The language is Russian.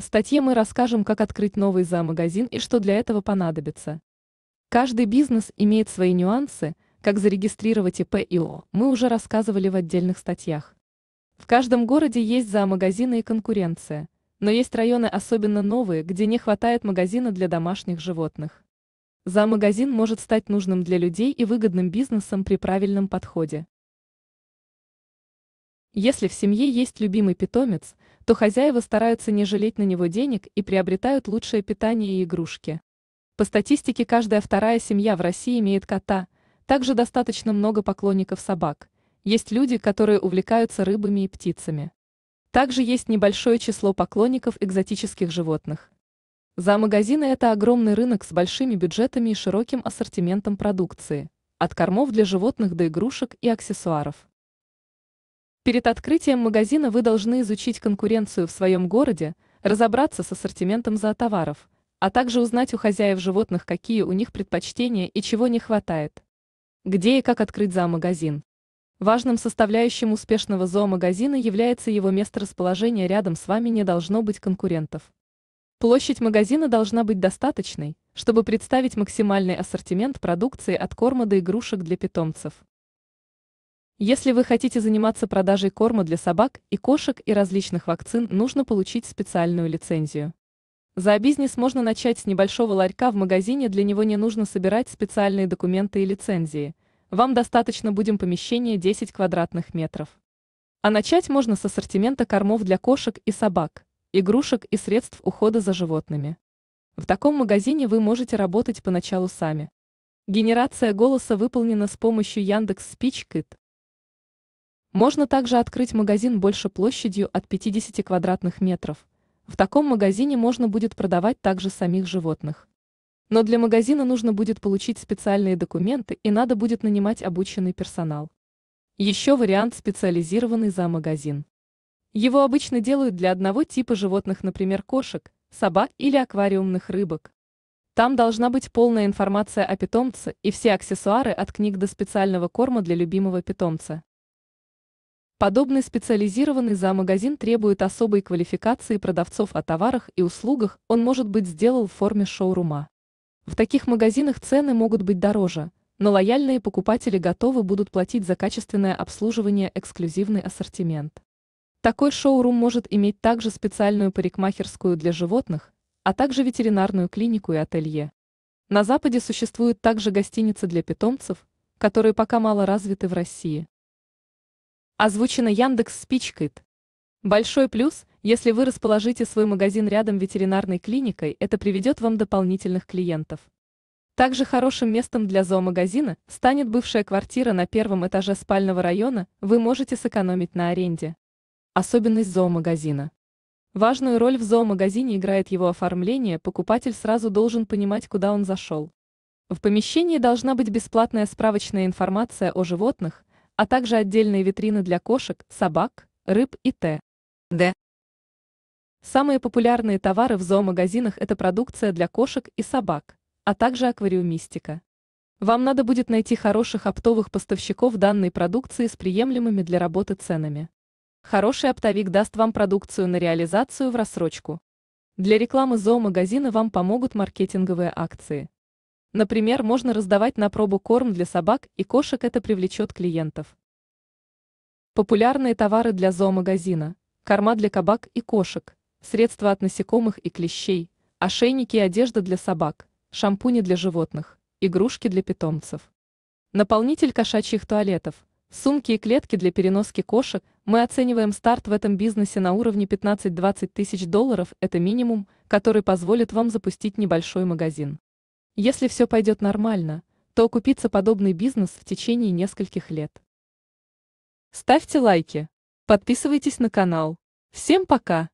В статье мы расскажем, как открыть новый зоомагазин и что для этого понадобится. Каждый бизнес имеет свои нюансы, как зарегистрировать ИП и ООО, мы уже рассказывали в отдельных статьях. В каждом городе есть зоомагазины и конкуренция, но есть районы особенно новые, где не хватает магазина для домашних животных. Зоомагазин может стать нужным для людей и выгодным бизнесом при правильном подходе. Если в семье есть любимый питомец, то хозяева стараются не жалеть на него денег и приобретают лучшее питание и игрушки. По статистике, каждая вторая семья в России имеет кота, также достаточно много поклонников собак. Есть люди, которые увлекаются рыбами и птицами. Также есть небольшое число поклонников экзотических животных. За магазины это огромный рынок с большими бюджетами и широким ассортиментом продукции, от кормов для животных до игрушек и аксессуаров. Перед открытием магазина вы должны изучить конкуренцию в своем городе, разобраться с ассортиментом зоотоваров, а также узнать у хозяев животных, какие у них предпочтения и чего не хватает. Где и как открыть зоомагазин? Важным составляющим успешного зоомагазина является его место расположения, рядом с вами не должно быть конкурентов. Площадь магазина должна быть достаточной, чтобы представить максимальный ассортимент продукции от корма до игрушек для питомцев. Если вы хотите заниматься продажей корма для собак и кошек и различных вакцин, нужно получить специальную лицензию. За бизнес можно начать с небольшого ларька в магазине, для него не нужно собирать специальные документы и лицензии. Вам достаточно будем помещения 10 квадратных метров. А начать можно с ассортимента кормов для кошек и собак, игрушек и средств ухода за животными. В таком магазине вы можете работать поначалу сами. Генерация голоса выполнена с помощью Яндекс Спичкит можно также открыть магазин больше площадью от 50 квадратных метров. В таком магазине можно будет продавать также самих животных. Но для магазина нужно будет получить специальные документы и надо будет нанимать обученный персонал. Еще вариант специализированный зоомагазин. Его обычно делают для одного типа животных, например, кошек, собак или аквариумных рыбок. Там должна быть полная информация о питомце и все аксессуары от книг до специального корма для любимого питомца. Подобный специализированный зоомагазин требует особой квалификации продавцов о товарах и услугах, он может быть сделан в форме шоурума. В таких магазинах цены могут быть дороже, но лояльные покупатели готовы будут платить за качественное обслуживание эксклюзивный ассортимент. Такой шоурум может иметь также специальную парикмахерскую для животных, а также ветеринарную клинику и ателье. На Западе существуют также гостиницы для питомцев, которые пока мало развиты в России. Озвучено Яндекс Спичкит. Большой плюс, если вы расположите свой магазин рядом ветеринарной клиникой, это приведет вам дополнительных клиентов. Также хорошим местом для зоомагазина станет бывшая квартира на первом этаже спального района, вы можете сэкономить на аренде. Особенность зоомагазина. Важную роль в зоомагазине играет его оформление, покупатель сразу должен понимать, куда он зашел. В помещении должна быть бесплатная справочная информация о животных, а также отдельные витрины для кошек, собак, рыб и т.д. Самые популярные товары в зоомагазинах – это продукция для кошек и собак, а также аквариумистика. Вам надо будет найти хороших оптовых поставщиков данной продукции с приемлемыми для работы ценами. Хороший оптовик даст вам продукцию на реализацию в рассрочку. Для рекламы зоомагазина вам помогут маркетинговые акции. Например, можно раздавать на пробу корм для собак и кошек, это привлечет клиентов. Популярные товары для зоомагазина, корма для кабак и кошек, средства от насекомых и клещей, ошейники и одежда для собак, шампуни для животных, игрушки для питомцев. Наполнитель кошачьих туалетов, сумки и клетки для переноски кошек, мы оцениваем старт в этом бизнесе на уровне 15-20 тысяч долларов, это минимум, который позволит вам запустить небольшой магазин. Если все пойдет нормально, то окупится подобный бизнес в течение нескольких лет. Ставьте лайки, подписывайтесь на канал. Всем пока!